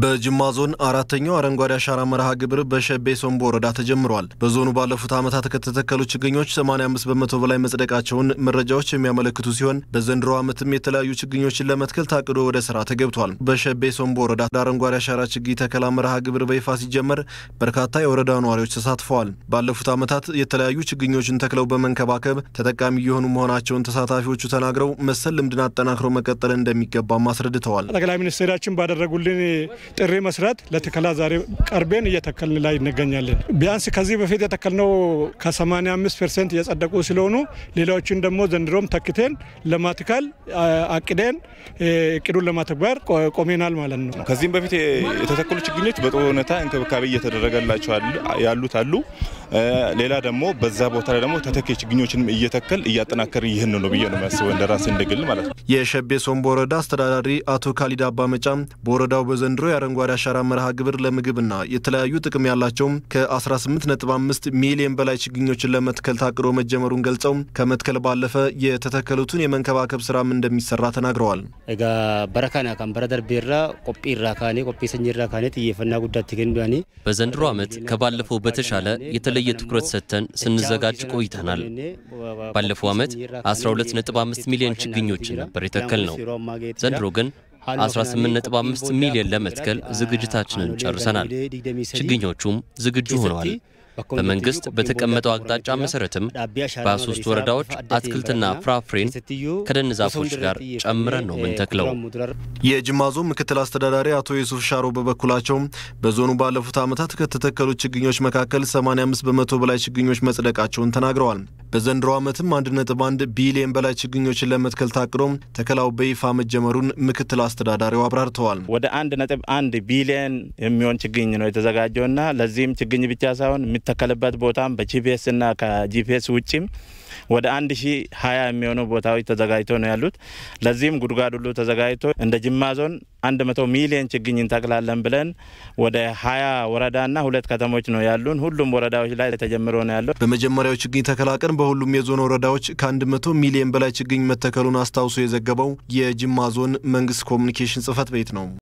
በጅማ ዞን አራተኛው አረንጓዴ አሻራ መርሃ ግብር በሸቤ ሶምቦ ወረዳ ተጀምሯል። በዞኑ ባለፉት ዓመታት ከተተከሉ ችግኞች 85 በመቶ በላይ መጽደቃቸውን መረጃዎች የሚያመለክቱ ሲሆን በዘንድሮ ዓመትም የተለያዩ ችግኞችን ለመትከል ታቅዶ ወደ ስራ ተገብቷል። በሸቤ ሶምቦ ወረዳ አረንጓዴ አሻራ ችግኝ ተከላ መርሃ ግብር በይፋ ሲጀመር በርካታ የወረዳ ነዋሪዎች ተሳትፈዋል። ባለፉት ዓመታት የተለያዩ ችግኞችን ተክለው በመንከባከብ ተጠቃሚ የሆኑ መሆናቸውን ተሳታፊዎቹ ተናግረው መሰል ልምድን አጠናክሮ መቀጠል እንደሚገባም አስረድተዋል። ጠቅላይ ሚኒስትራችን ባደረጉልን ጥሪ መስራት ለተከላ ዛሬ ቀርቤን እየተከልን ላይ እንገኛለን። ቢያንስ ከዚህ በፊት የተከልነው ከ85 ፐርሰንት እየጸደቁ ስለሆኑ ሌላዎችን ደግሞ ዘንድሮም ተክቴን ለማትካል አቅደን እቅዱን ለማተግበር ቆሜናል ማለት ነው። ከዚህም በፊት የተተከሉ ችግኞች በጥሩ ሁኔታ እንክብካቤ እየተደረገላቸው ያሉት አሉ። ሌላ ደግሞ በዛ ቦታ ላይ ደግሞ ተተኪ ችግኞችንም እየተከል እያጠናከር ይህን ነው ብዬ ነው የሚያስበው እንደ ራሴ እንደግል ማለት ነው። የሸቤ ሶምቦ ወረዳ አስተዳዳሪ አቶ ካሊድ አባ መጫ በወረዳው በዘንድሮ የአረንጓዴ አሻራ መርሃ ግብር ለምግብና የተለያዩ ጥቅም ያላቸውም ከ18.5 ሚሊዮን በላይ ችግኞችን ለመትከል ታቅዶ መጀመሩን ገልጸው ከመትከል ባለፈ የተተከሉትን የመንከባከብ ስራም እንደሚሰራ ተናግረዋል። ጋ በረካና ካን በረደር ቤራ ቆጲ ራካኔ ቆጲ ሰኝ ራካኔ ካኔ ጥየፈና ጉዳት በዘንድሮ ዓመት ከባለፈው በተሻለ የተለ የተለየ ትኩረት ሰጥተን ስንዘጋጅ ቆይተናል። ባለፈው ዓመት 12.5 ሚሊዮን ችግኞችን ነበር የተከል ነው። ዘንድሮ ግን 18.5 ሚሊዮን ለመትከል ዝግጅታችንን ጨርሰናል። ችግኞቹም ዝግጁ ሆነዋል። በመንግስት በተቀመጠው አቅጣጫ መሰረትም በሶስት ወረዳዎች አትክልትና ፍራፍሬን ከደን ዛፎች ጋር ጨምረን ነው ምንተክለው። የጅማ ዞን ምክትል አስተዳዳሪ አቶ ዩሱፍ ሻሮ በበኩላቸው በዞኑ ባለፉት ዓመታት ከተተከሉ ችግኞች መካከል 85 በመቶ በላይ ችግኞች መጽደቃቸውን ተናግረዋል። በዘንድሮ ዓመትም 1.1 ቢሊዮን በላይ ችግኞችን ለመትከል ታቅዶ ተከላው በይፋ መጀመሩን ምክትል አስተዳዳሪው አብራርተዋል። ወደ 1.1 ቢሊዮን የሚሆን ችግኝ ነው የተዘጋጀውና ለዚህም ችግኝ ብቻ ሳይሆን የሚተከልበት ቦታም በጂፒኤስ እና ከጂፒኤስ ውጭም ወደ 1020 የሚሆነው ቦታዎች ተዘጋጅቶ ነው ያሉት። ለዚህም ጉድጓድ ሁሉ ተዘጋጅቶ እንደ ጅማ ዞን 100 ሚሊዮን ችግኝ እንተክላለን ብለን ወደ 20 ወረዳና ሁለት ከተሞች ነው ያሉን። ሁሉም ወረዳዎች ላይ ተጀምሮ ነው ያለው። በመጀመሪያው ችግኝ ተከላ ቀን በሁሉም የዞን ወረዳዎች ከ100 ሚሊዮን በላይ ችግኝ መተከሉን አስታውሶ የዘገበው የጅማ ዞን መንግስት ኮሚኒኬሽን ጽህፈት ቤት ነው።